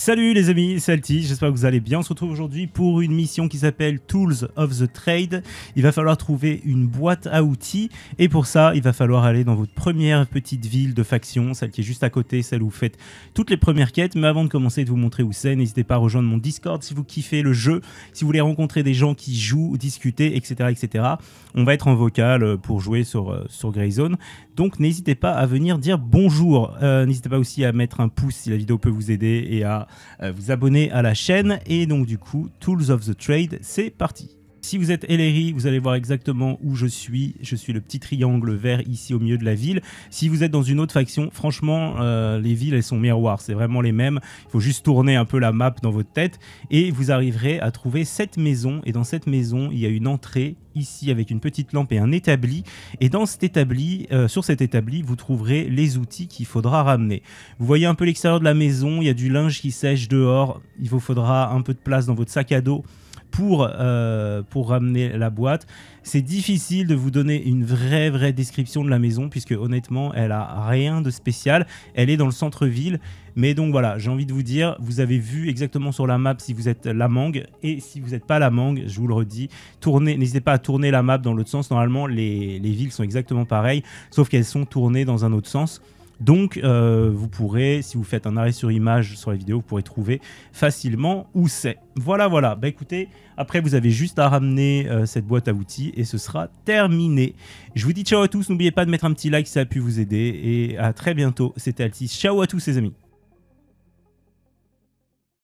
Salut les amis, c'est Alti, j'espère que vous allez bien. On se retrouve aujourd'hui pour une mission qui s'appelle Tools of the Trade. Il va falloir trouver une boîte à outils et pour ça, il va falloir aller dans votre première petite ville de faction, celle qui est juste à côté, celle où vous faites toutes les premières quêtes. Mais avant de commencer de vous montrer où c'est, n'hésitez pas à rejoindre mon Discord si vous kiffez le jeu, si vous voulez rencontrer des gens qui jouent, discuter, etc. etc. On va être en vocal euh, pour jouer sur, euh, sur Greyzone. Donc n'hésitez pas à venir dire bonjour. Euh, n'hésitez pas aussi à mettre un pouce si la vidéo peut vous aider et à euh, vous abonner à la chaîne. Et donc, du coup, Tools of the Trade, c'est parti. Si vous êtes Ellery vous allez voir exactement où je suis. Je suis le petit triangle vert ici au milieu de la ville. Si vous êtes dans une autre faction, franchement, euh, les villes, elles sont miroirs. C'est vraiment les mêmes. Il faut juste tourner un peu la map dans votre tête et vous arriverez à trouver cette maison. Et dans cette maison, il y a une entrée ici avec une petite lampe et un établi. Et dans cet établi, euh, sur cet établi, vous trouverez les outils qu'il faudra ramener. Vous voyez un peu l'extérieur de la maison, il y a du linge qui sèche dehors, il vous faudra un peu de place dans votre sac à dos pour, euh, pour ramener la boîte. C'est difficile de vous donner une vraie, vraie description de la maison, puisque honnêtement, elle a rien de spécial. Elle est dans le centre-ville. Mais donc voilà, j'ai envie de vous dire, vous avez vu exactement sur la map si vous êtes la mangue et si vous n'êtes pas la mangue, je vous le redis, tournez, n'hésitez pas à tourner la map dans l'autre sens. Normalement, les, les villes sont exactement pareilles, sauf qu'elles sont tournées dans un autre sens. Donc, euh, vous pourrez, si vous faites un arrêt sur image sur la vidéo, vous pourrez trouver facilement où c'est. Voilà, voilà. Bah écoutez, après, vous avez juste à ramener euh, cette boîte à outils et ce sera terminé. Je vous dis ciao à tous. N'oubliez pas de mettre un petit like si ça a pu vous aider. Et à très bientôt. C'était Altis. Ciao à tous, les amis.